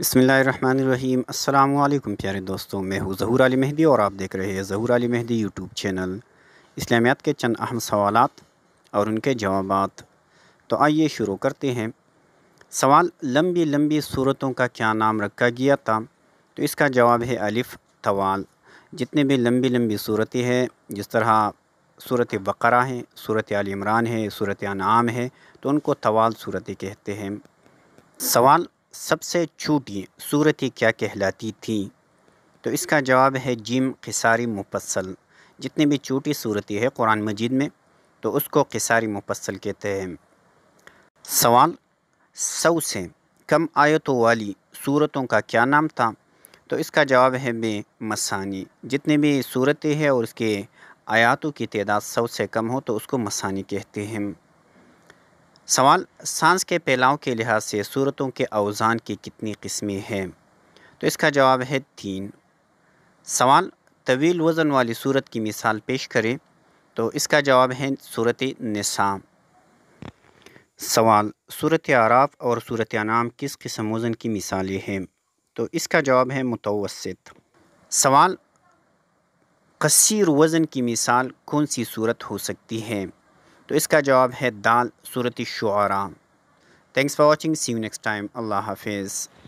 बसमीम् अल्लाम प्यारे दोस्तों मैं हूँ जहूर अली मेहदी और आप देख रहे हैं जहूर अली मेहदी यूट्यूब चैनल इस्लामियात के चंद अहम सवाल और उनके जवाब तो आइए शुरू करते हैं सवाल लंबी लंबी सूरतों का क्या नाम रखा गया था तो इसका जवाब है अलिफ़ तवाल जितने भी लंबी लंबी सूरतें हैं जिस तरह सूरत बकरा हैं सूरत आल है सूरत नाम है तो उनको तवाल सूरतें कहते हैं सवाल सबसे छोटी सूरतें क्या कहलाती थी तो इसका जवाब है जिम खिसारी मुफसल जितनी भी छोटी सूरतें है कुरान मजीद में तो उसको खिसारी मुफसल कहते हैं सवाल सौ से कम आयतों वाली सूरतों का क्या नाम था तो इसका जवाब है बे मसानी जितनी भी सूरतें हैं और उसके आयातों की तदाद सौ से कम हो तो उसको मसानी कहते हैं सवाल सांस के फैलाव के लिहाज से सूरतों के अवजान की कितनी किस्में हैं तो इसका जवाब है तीन सवाल तवील वज़न वाली सूरत की मिसाल पेश करें तो इसका जवाब है सूरत निसाम सवाल सूरत आराफ और सूरत नाम किस किस्म वज़न की मिसालें हैं तो इसका जवाब है मुतवसत सवाल कसीर वज़न की मिसाल कौन सी सूरत हो सकती है तो इसका जवाब है दाल सूरत शुरा thanks for watching see you next time अल्लाह हाफिज़